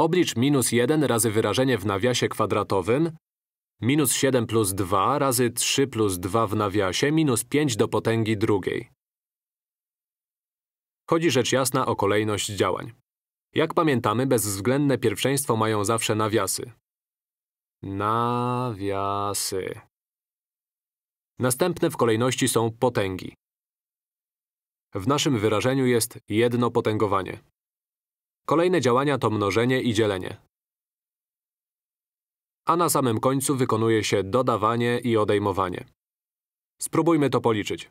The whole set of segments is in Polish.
Oblicz minus 1 razy wyrażenie w nawiasie kwadratowym, minus 7 plus 2 razy 3 plus 2 w nawiasie minus 5 do potęgi drugiej. Chodzi rzecz jasna o kolejność działań. Jak pamiętamy, bezwzględne pierwszeństwo mają zawsze nawiasy. Nawiasy. Następne w kolejności są potęgi. W naszym wyrażeniu jest jedno potęgowanie. Kolejne działania to mnożenie i dzielenie. A na samym końcu wykonuje się dodawanie i odejmowanie. Spróbujmy to policzyć.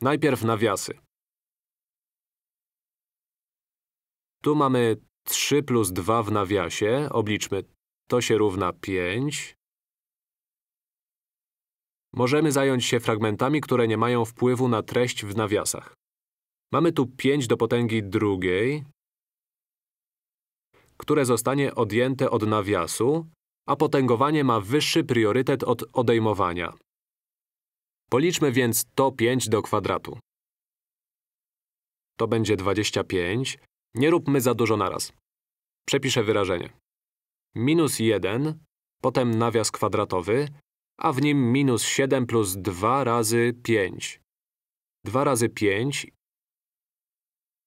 Najpierw nawiasy. Tu mamy 3 plus 2 w nawiasie, obliczmy. To się równa 5. Możemy zająć się fragmentami, które nie mają wpływu na treść w nawiasach. Mamy tu 5 do potęgi drugiej, które zostanie odjęte od nawiasu, a potęgowanie ma wyższy priorytet od odejmowania. Policzmy więc to 5 do kwadratu. To będzie 25. Nie róbmy za dużo naraz. Przepiszę wyrażenie. Minus 1, potem nawias kwadratowy, a w nim minus 7 plus 2 razy 5. 2 razy 5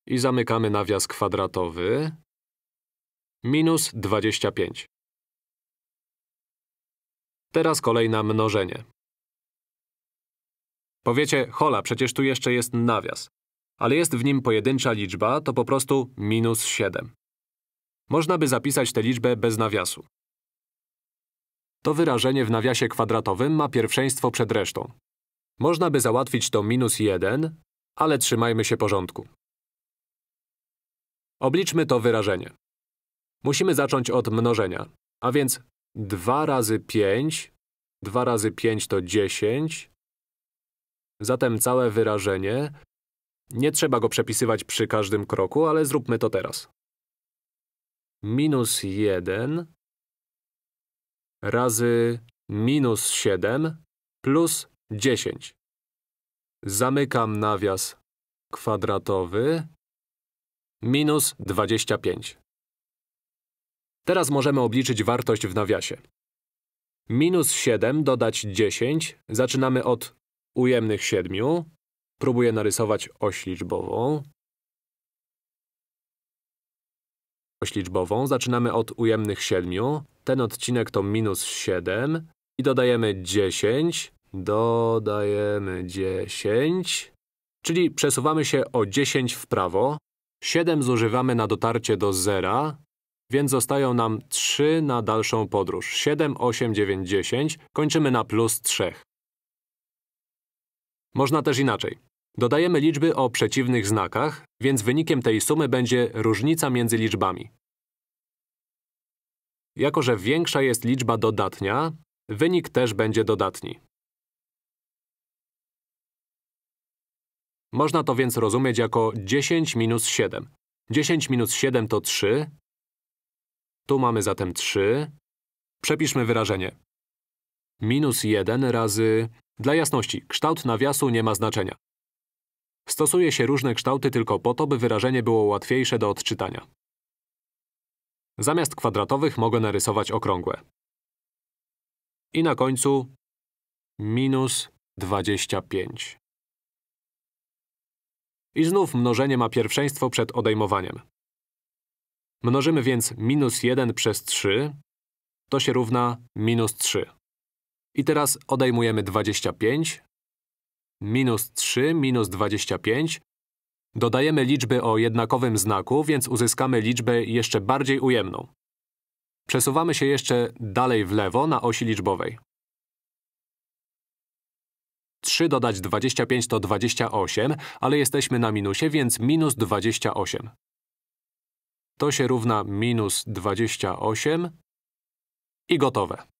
i zamykamy nawias kwadratowy minus 25. Teraz kolej na mnożenie. Powiecie, hola, przecież tu jeszcze jest nawias. Ale jest w nim pojedyncza liczba, to po prostu minus 7. Można by zapisać tę liczbę bez nawiasu. To wyrażenie w nawiasie kwadratowym ma pierwszeństwo przed resztą. Można by załatwić to minus 1, ale trzymajmy się porządku. Obliczmy to wyrażenie. Musimy zacząć od mnożenia, a więc 2 razy 5, 2 razy 5 to 10, zatem całe wyrażenie… Nie trzeba go przepisywać przy każdym kroku, ale zróbmy to teraz. Minus 1 razy minus 7 plus 10. Zamykam nawias kwadratowy minus 25. Teraz możemy obliczyć wartość w nawiasie. Minus 7 dodać 10, zaczynamy od ujemnych 7. Próbuję narysować oś liczbową. Oś liczbową zaczynamy od ujemnych 7. Ten odcinek to minus 7. I dodajemy 10. Dodajemy 10. Czyli przesuwamy się o 10 w prawo, 7 zużywamy na dotarcie do 0, więc zostają nam 3 na dalszą podróż. 7, 8, 9, 10. Kończymy na plus 3. Można też inaczej. Dodajemy liczby o przeciwnych znakach, więc wynikiem tej sumy będzie różnica między liczbami. Jako że większa jest liczba dodatnia, wynik też będzie dodatni. Można to więc rozumieć jako 10 minus 7. 10 minus 7 to 3. Tu mamy zatem 3. Przepiszmy wyrażenie. Minus 1 razy… Dla jasności, kształt nawiasu nie ma znaczenia. Stosuje się różne kształty tylko po to, by wyrażenie było łatwiejsze do odczytania. Zamiast kwadratowych mogę narysować okrągłe. I na końcu minus 25. I znów mnożenie ma pierwszeństwo przed odejmowaniem. Mnożymy więc minus 1 przez 3, to się równa minus 3. I teraz odejmujemy 25, minus 3 minus 25. Dodajemy liczby o jednakowym znaku, więc uzyskamy liczbę jeszcze bardziej ujemną. Przesuwamy się jeszcze dalej w lewo na osi liczbowej. 3 dodać 25 to 28, ale jesteśmy na minusie, więc minus 28. To się równa minus 28 i gotowe.